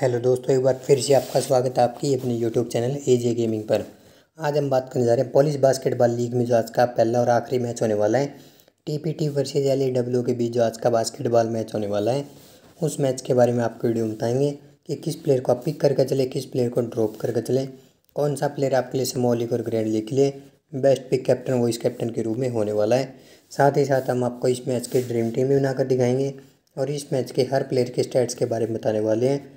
hello दोस्तों एक बार फिर से आपका स्वागत है आपकी अपने YouTube channel A J gaming पर आज हम बात करने जा रहे हैं पॉलिश बास्केटबॉल लीग में जो आज का पहला और आखिरी मैच होने वाला है T P T versus L E W के बीच जो आज का बास्केटबॉल मैच होने वाला है उस मैच के बारे में आपको वीडियो बताएंगे कि किस प्लेयर को आप पिक करके चले किस प्लेयर को ड्रॉप करके चले कौन सा प्लेयर आपके लिए समोलिक और ग्रैंड लीग के लिए best pick captain vice captain के रूप में होने वाला है साथ ही साथ हम आपको इस मैच की ड्रीम टीम भी बनाकर दिखाएंगे और इस मैच के हर प्लेयर के स्टैट्स के बारे में बताने वाले हैं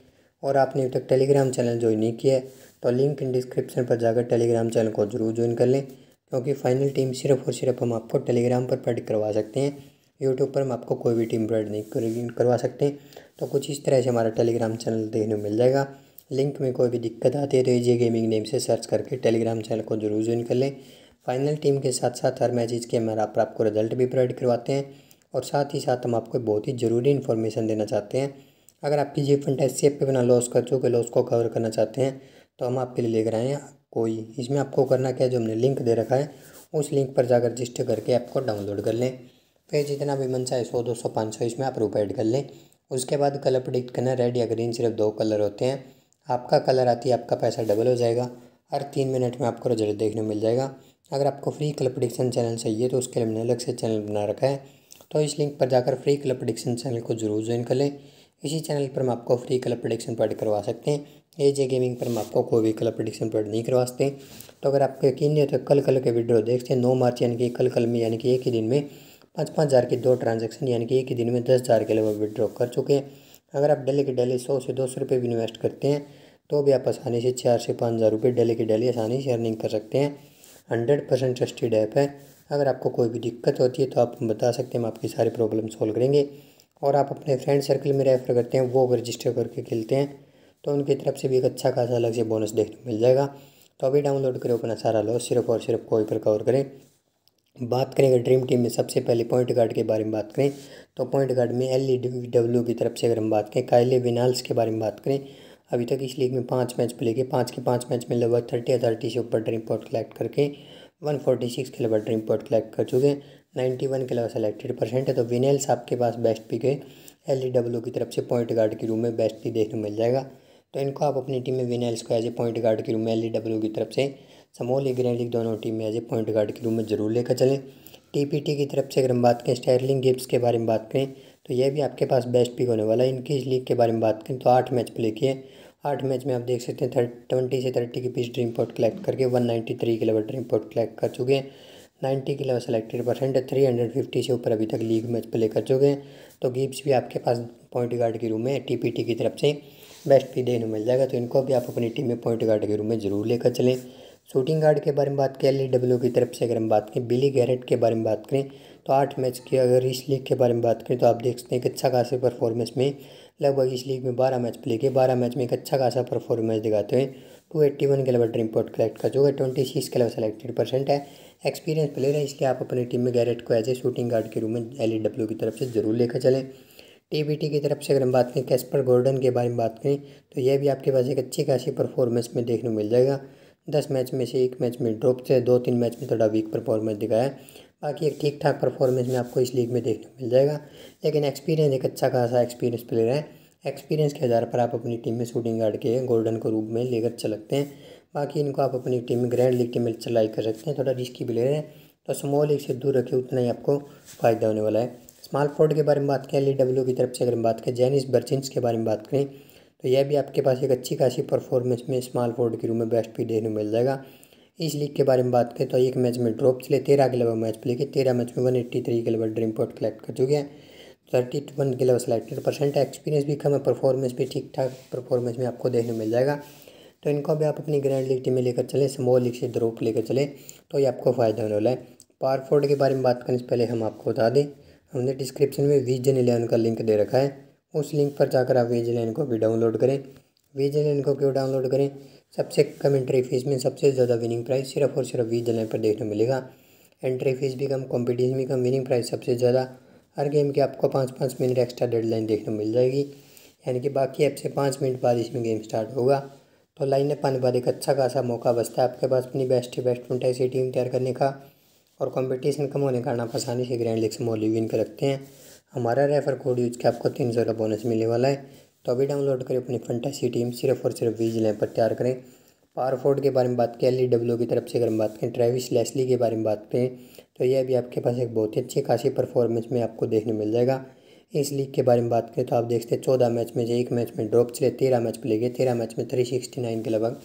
और आपने अभी तक टेलीग्राम चैनल ज्वाइन नहीं किया है तो लिंक इन डिस्क्रिप्शन पर जाकर टेलीग्राम चैनल को जरूर ज्वाइन कर लें क्योंकि फाइनल टीम सिर्फ और सिर्फ हम आपको टेलीग्राम पर प्रेड करवा सकते हैं यूट्यूब पर हम आपको कोई भी टीम प्रेड नहीं करवा सकते तो कुछ इस तरह से हमारा टेलीग्राम चैनल देखने मिल जाएगा लिंक में कोई भी दिक्कत आती है तो ये गेमिंग नेम से सर्च करके टेलीग्राम चैनल को जरूर ज्वाइन कर लें फाइनल टीम के साथ साथ हर मैचेज के हमारा पर आपको रिजल्ट भी प्रोवाइड करवाते हैं और साथ ही साथ हम आपको बहुत ही ज़रूरी इन्फॉर्मेशन देना चाहते हैं अगर आपकी जी फंटेसी आप पे बिना लॉस कर चुके लॉस को कवर करना चाहते हैं तो हम आपके लिए लेकर आए हैं कोई इसमें आपको करना क्या है जो हमने लिंक दे रखा है उस लिंक पर जाकर रजिस्टर करके आपको डाउनलोड कर लें फिर जितना भी मन चाहे सौ दो सौ पाँच सौ इसमें आप रूप ऐड कर लें उसके बाद कलर प्रडिक्ट करना रेड या ग्रीन सिर्फ दो कलर होते हैं आपका कलर आती है आपका पैसा डबल हो जाएगा हर तीन मिनट में आपको रिजल्ट देखने मिल जाएगा अगर आपको फ्री कलर प्रडिक्शन चैनल चाहिए तो उसके लिए हमने अलग से चैनल बना रखा है तो इस लिंक पर जाकर फ्री कलर प्रडिक्शन चैनल को जरूर ज्वाइन कर लें इसी चैनल पर हम आपको फ्री कलर प्रडिक्शन पॉइंट करवा सकते हैं ए जे गेमिंग पर हम आपको कोई भी कलर प्रडिक्शन पॉइंट नहीं करवा सकते तो अगर आपको यकीन नहीं हो तो कल कल के वीडियो देखते हैं नौ मार्च यानी कि कल कल में यानी कि एक ही दिन में पाँच पाँच हज़ार के दो ट्रांजेक्शन यानी कि एक ही दिन में दस हज़ार के लगभग विड्रॉ कर चुके हैं अगर आप डेली के डेली सौ से दो सौ रुपये भी इन्वेस्ट करते हैं तो भी आप आसानी से चार से पाँच हज़ार रुपये डेली के डेली आसानी से अर्निंग कर सकते हैं हंड्रेड परसेंट ट्रस्टेड ऐप है अगर आपको कोई भी दिक्कत होती है तो आप बता सकते हैं हम आपकी सारी प्रॉब्लम सॉल्व करेंगे और आप अपने फ्रेंड सर्कल में रेफ़र करते हैं वो अगर रजिस्टर करके खेलते हैं तो उनकी तरफ से भी एक अच्छा खासा अलग से बोनस देखने को मिल जाएगा तो अभी डाउनलोड करें अपना सारा लॉस सिर्फ और सिर्फ कोई पर कवर करें बात करें अगर ड्रीम टीम में सबसे पहले पॉइंट गार्ड के बारे में बात करें तो पॉइंट गार्ड में एल ई डब्ल्यू की तरफ से अगर हम बात करें कायले विनाल्स के बारे में बात करें अभी तक इस लीग में पाँच मैच प्ले किए पाँच के पाँच मैच में लगभग थर्टी थर्टी से ऊपर ड्रीम पॉइंट कलेक्ट करके वन फोर्टी सिक्स के लगभग ड्रीम पॉइंट कलेक्ट कर चुके हैं नाइन्टी वन के अलावा सेलेक्टेड परसेंट है तो विनेल्स आपके पास बेस्ट पिक है एल ई डब्ल्यू की तरफ से पॉइंट गार्ड के रूम में बेस्ट भी देखने को मिल जाएगा तो इनको आप अपनी टीम में विनेल्स को एज ए पॉइंट गार्ड के रूम में एल ई डब्ल्यू की तरफ से समोल लीग ग्रैंड लीग दोनों टीम में एज ए पॉइंट गार्ड के रूम में जरूर लेकर चलें टी पी टी की तरफ से अगर हम बात करें स्टेरलिंग गिप्स के बारे में बात करें तो यह भी आपके पास बेस्ट पिक होने वाला है इनकी इस लीग के बारे में बात करें तो आठ मैच प्ले किए आठ मैच में आप देख सकते हैं थर्ट ट्वेंटी से थर्टी के पीस ड्रीम पॉट कलेक्ट करके वन नाइन्टी थ्री के लेवल ड्रीम पॉट कलेक्ट कर चुके हैं 90 के अलावा selected percent three hundred fifty से ऊपर अभी तक लीग मैच प्ले कर चुके हैं तो गिब्स भी आपके पास पॉइंट गार्ड के रूम में टीपीटी की तरफ से बेस्ट भी देखने मिल जाएगा तो इनको भी आप अपनी टीम में पॉइंट गार्ड के रूम में ज़रूर लेकर चलें शूटिंग गार्ड के बारे में बात करें एल e की तरफ से अगर हम बात करें बिली गैरेट के बारे में बात करें तो आठ मैच की अगर इस लीग के बारे में बात करें तो आप देख सकते हैं कि अच्छा खासा परफॉर्मेंस में लगभग इस लीग में बारह मैच प्ले किए बारह मैच में एक अच्छा खासा परफॉर्मेंस दिखाते हैं टू एट्टी वन के लेवल ड्रीम पॉइंट कलेक्ट कर जो है ट्वेंटी सिक्स के लेवल सेलेक्टेड परसेंट है एक्सपीरियंस प्लेयर है इसलिए आप अपनी टीम में गैरेट को एज ए शूटिंग गार्ड के रूम में एल डब्ल्यू e की तरफ से ज़रूर लेकर चलें टी की तरफ से अगर हम बात करें कैस्पर गोल्डन के बारे में बात करें तो यह भी आपके पास एक अच्छी खासी परफॉर्मेंस में देखने को मिल जाएगा दस मैच में से एक मैच में ड्रॉप थे दो तीन मैच में थोड़ा वीक परफॉर्मेंस दिखाया बाकी एक ठीक ठाक परफॉर्मेंस में आपको इस लीग में देखने को मिल जाएगा लेकिन एक्सपीरियंस एक अच्छा खासा एक्सपीरियंस प्लेयर है एक्सपीरियंस के आधार पर आप अपनी टीम में शूटिंग गार्ड के गोल्डन को रूप में लेकर चल सकते हैं बाकी इनको आप अपनी टीम में ग्रैंड लीग टीम में चलाई कर सकते हैं थोड़ा रिस्की भी ले रहे हैं तो स्मॉल लीग से दूर रखें उतना ही आपको फ़ायदा होने वाला है स्मॉल फोर्ड के बारे में बात करें एल डब्ल्यू e की तरफ से अगर हम बात करें जैनिस बर्चिन्स के बारे में बात करें तो यह भी आपके पास एक अच्छी खासी परफॉर्मेंस में स्मॉल फोर्ड के रूप में बेस्ट भी देखने मिल जाएगा इस लीग के बारे में बात करें तो एक मैच में ड्रॉप चले तेरह के लेवल मैच प्ले के तेरह मैच में वन एट्टी थ्री के लेवल ड्रीम पॉइंट कलेक्ट कर चुके हैं थर्टी वन के लेवल सेलेक्टेड परसेंट है एक्सपीरियंस भी कम है परफॉर्मेंस भी ठीक ठाक परफॉर्मेंस में आपको देखने मिल जाएगा तो इनको भी आप अपनी ग्रैंड लीग टीम में लेकर चलें स्मॉल लीग से ड्रॉप लेकर चलें तो ये आपको फ़ायदा होने वाला है पारफोर्ड के बारे में बात करने से पहले हम आपको बता दें हमने डिस्क्रिप्शन में वीजन इलेवन का लिंक दे रखा है उस लिंक पर जाकर आप वीजन इलेवन को भी डाउनलोड करें वीजन इलेवन को क्यों डाउनलोड करें सबसे कम एंट्री फीस में सबसे ज़्यादा विनिंग प्राइस सिर्फ और सिर्फ वीजन इलेवन पर देखने मिलेगा एंट्री फीस भी कम कॉम्पिटिशन भी कम विनिंग प्राइस सबसे ज़्यादा हर गेम के आपको पाँच पाँच मिनट एक्स्ट्रा डेडलाइन देखने को मिल जाएगी यानी कि बाकी ऐप से पाँच मिनट बाद इसमें गेम स्टार्ट होगा तो लाइन अप आने बाद एक अच्छा खासा मौका बचता है आपके पास अपनी बेस्ट बेस्ट फ्रेंटाइसी टीम तैयार करने का और कंपटीशन कम होने का आप आसानी से ग्रैंड लीग से मोली विन कर रखते हैं हमारा रेफर कोड यूज के आपको तीन सौ का बोनस मिलने वाला है तो अभी डाउनलोड करें अपनी फंटाइसी टीम सिर्फ और सिर्फ बीज लैंप पर तैयार करें पावर फोर्ड के बारे में बात करें एल डब्ल्यू की तरफ से अगर हम बात करें ट्रेविस लेसली के बारे में बात करें तो यह भी आपके पास एक बहुत ही अच्छी खासी परफॉर्मेंस में आपको देखने मिल जाएगा इस लीग के बारे में बात करें तो आप देखते हैं चौदह मैच में से एक मैच में ड्रॉप चले तेरह मैच प्ले गए तेरह मैच में थ्री सिक्सटी नाइन के लगभग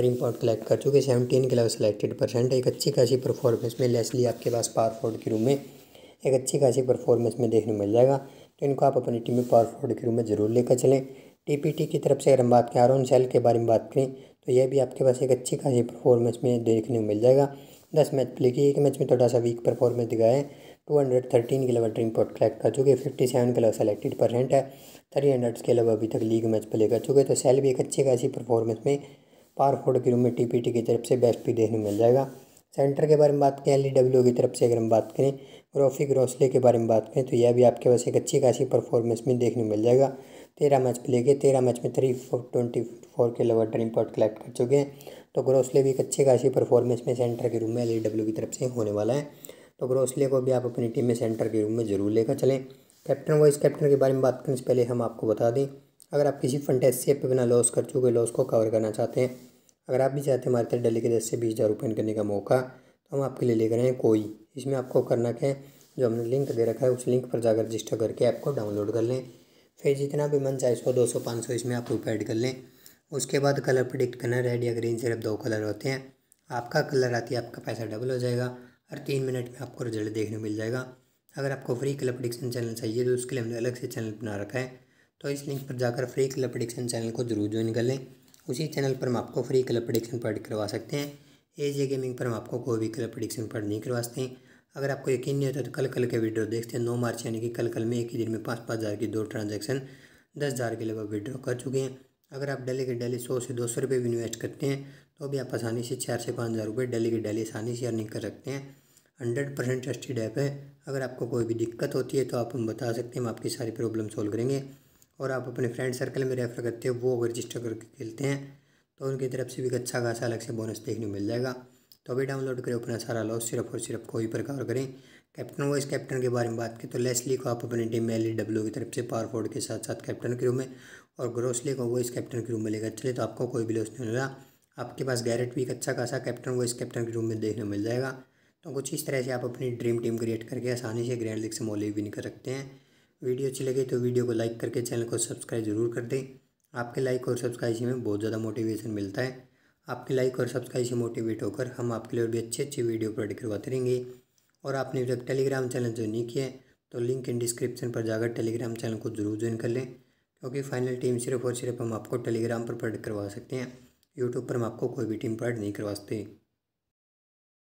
ड्रीम पॉइंट कलेक्ट कर चुके सेवनटीन के लगभग सेलेक्टेड परसेंट एक अच्छी खासी परफॉर्मेंस में लेसली आपके पास पावर फोर्ड के रूम में एक अच्छी खासी परफॉर्मेंस में देखने मिल जाएगा तो इनको आप अपनी टीम में पावर फोर्ड के रूम में ज़रूर लेकर चलें टी की तरफ से अगर हम बात करें आरोन सेल के बारे में बात करें तो यह भी आपके पास एक अच्छी खासी परफॉर्मेंस में देखने को मिल जाएगा दस मैच प्ले की एक मैच में थोड़ा सा वीक परफॉर्मेंस दिखाया है टू हंड्रेड थर्टीन के अलावा ड्रीम पॉट कलेक्ट कर चुके फिफ्टी सेवन के अलावा सेलेक्टेड परसेंट है थ्री हंड्रेड के अलावा अभी तक लीग मैच प्ले कर चुके तो सेल भी एक अच्छी खासी परफॉर्मेंस में पार फोर्ड के रूम में टी पी टी की तरफ से बेस्ट भी देखने को मिल जाएगा सेंटर के बारे में बात करें एल ई डब्ल्यू की तरफ से अगर हम बात करें ग्रोफी ग्रोसले के बारे में बात करें तो यह भी आपके पास एक अच्छी खासी परफॉर्मेंस में देखने को मिल जाएगा तेरह मैच प्ले किए तेरह मैच में थ्री फोर ट्वेंटी फोर के लोवर टर्न पॉइंट कलेक्ट कर चुके हैं तो ग्रोसले भी एक अच्छी खासी परफॉर्मेंस में सेंटर के रूम में एल डब्ल्यू e की तरफ से होने वाला है तो ग्रोसले को भी आप अपनी टीम में सेंटर के रूम में ज़रूर लेकर चलें कैप्टन वाइस कैप्टन के बारे में बात करने से पहले हम आपको बता दें अगर आप किसी फंटेसी पर बिना लॉस कर चुके लॉस को कवर करना चाहते हैं अगर आप भी चाहते हैं हमारे तरह डेली के दस से बीस हज़ार रुपये करने का मौका तो हम आपके लिए लेकर आए कोई इसमें आपको करना क्या है जो हमने लिंक दे रखा है उस लिंक पर जाकर रजिस्टर करके ऐप को डाउनलोड कर लें फिर जितना भी मन चाहे सौ दो सौ पाँच सौ इसमें आप रूप ऐड कर लें उसके बाद कलर प्रडिक्ट करना रेड या ग्रीन सिर्फ दो कलर होते हैं आपका कलर आती है आपका पैसा डबल हो जाएगा और तीन मिनट में आपको रिजल्ट देखने मिल जाएगा अगर आपको फ्री कलर प्रडिक्शन चैनल चाहिए तो उसके लिए हमने अलग से चैनल बना रखा है तो इस लिंक पर जाकर फ्री कलर प्रडिक्शन चैनल को जरूर ज्वाइन कर लें उसी चैनल पर हम आपको फ्री कलर प्रडिक्शन पढ़ करवा सकते हैं ए जे गेमिंग पर हम आपको कोई भी कलर प्रडिक्शन पढ़ नहीं करवा सकते अगर आपको यकीन नहीं होता तो कल कल के वीडियो देखते हैं नौ मार्च यानी कि कल कल में एक ही दिन में पाँच पाँच हज़ार की दो ट्रांजैक्शन दस हज़ार के लगभग विड्रॉ कर चुके हैं अगर आप डेली के डेली सौ से दो सौ रुपये भी इन्वेस्ट करते हैं तो भी आप आसानी से चार से पाँच हज़ार रुपये डेली के डेली आसानी से अर्निंग कर सकते हैं हंड्रेड परसेंट ट्रस्टेड ऐप है अगर आपको कोई भी दिक्कत होती है तो आप हम बता सकते हैं हम आपकी सारी प्रॉब्लम सॉल्व करेंगे और आप अपने फ्रेंड सर्कल में रेफ़र करते हो वो अगर रजिस्टर करके खेलते हैं तो उनकी तरफ से भी अच्छा खासा अलग से बोनस देखने को मिल जाएगा तो अभी डाउनलोड करें अपना सारा लॉस सिर्फ और सिर्फ कोई प्रकार करें कैप्टन वाइस कैप्टन के बारे में बात करें तो लेसली को आप अपनी टीम में एल डब्ल्यू e की तरफ से पावर फोर्ड के साथ साथ कैप्टन के रूम में और ग्रोसली को वाइस कैप्टन के रूम में लेकर चले तो आपको कोई भी लॉस नहीं मिला आपके पास गैरेट भी एक अच्छा खासा कैप्टन वाइस कैप्टन के रूम में देखने मिल जाएगा तो कुछ इस तरह से आप अपनी ड्रीम टीम क्रिएट करके आसानी से ग्रैंड लीग से भी नहीं कर सकते हैं वीडियो अच्छी लगे तो वीडियो को लाइक करके चैनल को सब्सक्राइब जरूर कर दें आपके लाइक और सब्सक्राइब से हमें बहुत ज़्यादा मोटिवेशन मिलता है आपके लाइक और सब्सक्राइब से मोटिवेट होकर हम आपके लिए भी अच्छे अच्छे वीडियो अपलोड करवाते रहेंगे और आपने अभी तक टेलीग्राम चैनल ज्वाइन नहीं किया है तो लिंक इन डिस्क्रिप्शन पर जाकर टेलीग्राम चैनल को जरूर ज्वाइन कर लें क्योंकि फाइनल टीम सिर्फ और सिर्फ हम आपको टेलीग्राम पर प्रोडक्ट करवा सकते हैं यूट्यूब पर हम आपको कोई भी टीम प्रोडक्ट नहीं करवा सकते